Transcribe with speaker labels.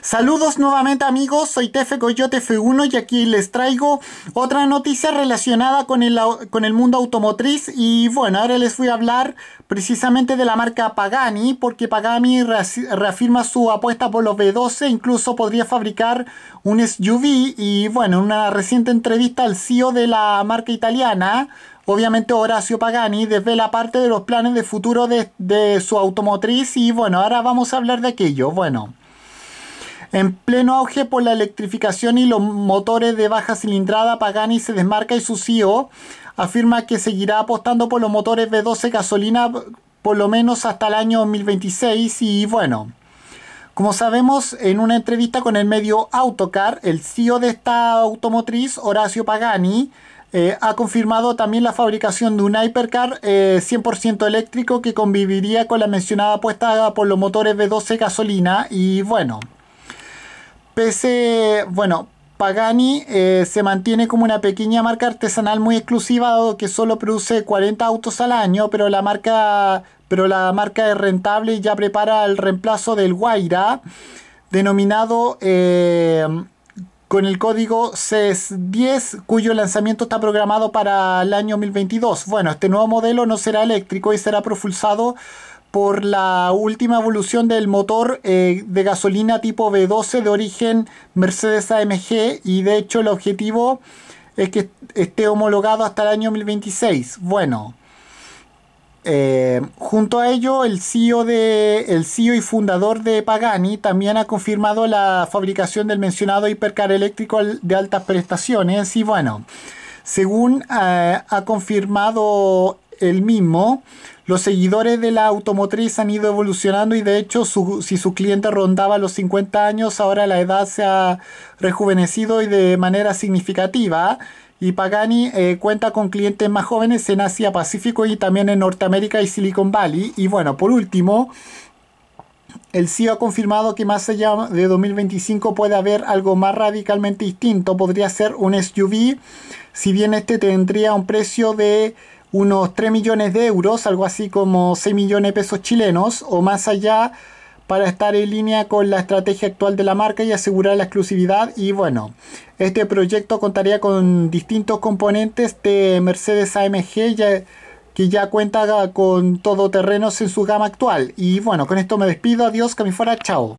Speaker 1: Saludos nuevamente amigos, soy Tefe Coyote F1 y aquí les traigo otra noticia relacionada con el, con el mundo automotriz y bueno, ahora les voy a hablar precisamente de la marca Pagani porque Pagani reafirma su apuesta por los B12, incluso podría fabricar un SUV y bueno, en una reciente entrevista al CEO de la marca italiana, Obviamente Horacio Pagani desvela parte de los planes de futuro de, de, su automotriz y bueno, ahora vamos a hablar de aquello. Bueno, en pleno auge por la electrificación y los motores de baja cilindrada, Pagani se desmarca y su CEO afirma que seguirá apostando por los motores b 12 gasolina por lo menos hasta el año 2026 y bueno. Como sabemos, en una entrevista con el medio Autocar, el CEO de esta automotriz, Horacio Pagani, eh, ha confirmado también la fabricación de un hypercar 100% eh, eléctrico que conviviría con la mencionada apuesta por los motores b 12 gasolina y bueno. Pese, bueno, Pagani eh, se mantiene como una pequeña marca artesanal muy exclusiva que solo produce 40 autos al año, pero la marca, pero la marca es rentable y ya prepara el reemplazo del Guaira, denominado eh, con el código CES10, cuyo lanzamiento está programado para el año 2022. Bueno, este nuevo modelo no será eléctrico y será propulsado por la última evolución del motor eh, de gasolina tipo b 12 de origen Mercedes AMG y de hecho el objetivo es que esté homologado hasta el año 2026. Bueno, eh, junto a ello el CEO, de, el e y fundador de Pagani también ha confirmado la fabricación del mencionado hipercar eléctrico de altas prestaciones y bueno, según eh, ha confirmado el mismo, los seguidores de la automotriz han ido evolucionando y de hecho si su cliente rondaba los 50 años, ahora la edad se ha rejuvenecido y de manera significativa. Y Pagani eh, cuenta con clientes más jóvenes en Asia Pacífico y también en Norteamérica y Silicon Valley. Y bueno, por último, el CEO ha confirmado que más allá de 2025 puede haber algo más radicalmente distinto. Podría ser un SUV, si bien este tendría un precio de unos 3 millones de euros, algo así como 6 millones de pesos chilenos o más allá para estar en línea con la estrategia actual de la marca y asegurar la exclusividad. Y bueno, este proyecto contaría con distintos componentes de Mercedes AMG que ya cuenta con todoterrenos en su gama actual. Y bueno, con esto me despido, adiós, que me fuera, chao.